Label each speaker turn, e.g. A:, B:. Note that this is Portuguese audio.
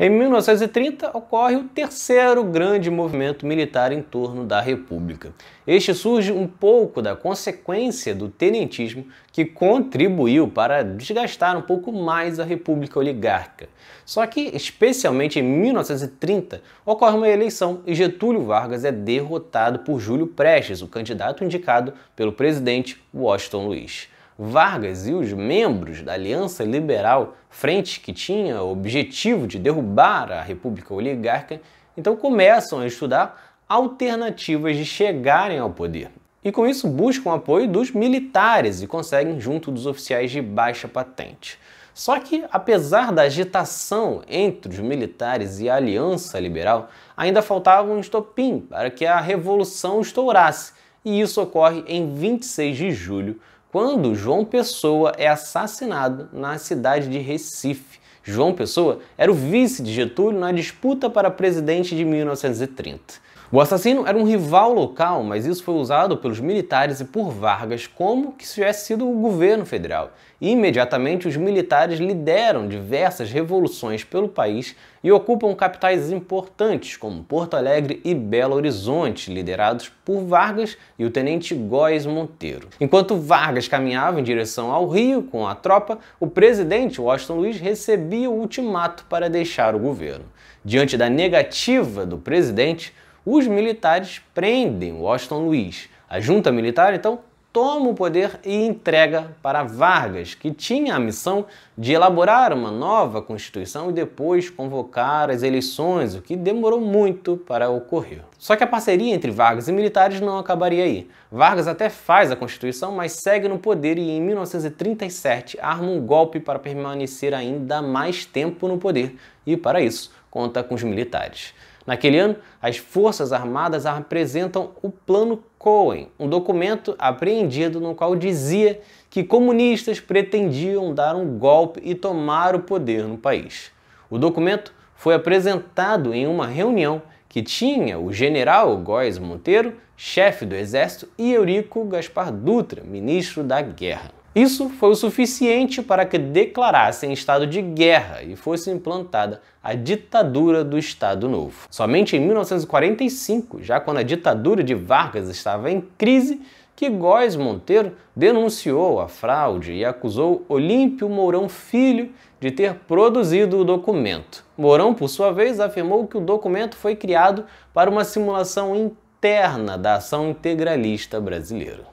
A: Em 1930 ocorre o terceiro grande movimento militar em torno da República. Este surge um pouco da consequência do tenentismo que contribuiu para desgastar um pouco mais a República Oligárquica. Só que, especialmente em 1930, ocorre uma eleição e Getúlio Vargas é derrotado por Júlio Prestes, o candidato indicado pelo presidente Washington Luiz. Vargas e os membros da Aliança Liberal, frente que tinha o objetivo de derrubar a República Oligárquica, então começam a estudar alternativas de chegarem ao poder. E com isso buscam apoio dos militares e conseguem junto dos oficiais de baixa patente. Só que, apesar da agitação entre os militares e a Aliança Liberal, ainda faltava um estopim para que a revolução estourasse, e isso ocorre em 26 de julho quando João Pessoa é assassinado na cidade de Recife. João Pessoa era o vice de Getúlio na disputa para presidente de 1930. O assassino era um rival local, mas isso foi usado pelos militares e por Vargas como que se tivesse é sido o governo federal. E imediatamente os militares lideram diversas revoluções pelo país e ocupam capitais importantes como Porto Alegre e Belo Horizonte, liderados por Vargas e o tenente Góes Monteiro. Enquanto Vargas caminhava em direção ao Rio com a tropa, o presidente Washington Luiz recebia o ultimato para deixar o governo. Diante da negativa do presidente, os militares prendem Washington Luiz. A junta militar, então, toma o poder e entrega para Vargas, que tinha a missão de elaborar uma nova Constituição e depois convocar as eleições, o que demorou muito para ocorrer. Só que a parceria entre Vargas e militares não acabaria aí. Vargas até faz a Constituição, mas segue no poder e em 1937 arma um golpe para permanecer ainda mais tempo no poder, e para isso conta com os militares. Naquele ano, as Forças Armadas apresentam o Plano Cohen, um documento apreendido no qual dizia que comunistas pretendiam dar um golpe e tomar o poder no país. O documento foi apresentado em uma reunião que tinha o general Góes Monteiro, chefe do exército, e Eurico Gaspar Dutra, ministro da Guerra. Isso foi o suficiente para que declarassem estado de guerra e fosse implantada a ditadura do Estado Novo. Somente em 1945, já quando a ditadura de Vargas estava em crise, que Góes Monteiro denunciou a fraude e acusou Olímpio Mourão Filho de ter produzido o documento. Mourão, por sua vez, afirmou que o documento foi criado para uma simulação interna da ação integralista brasileira.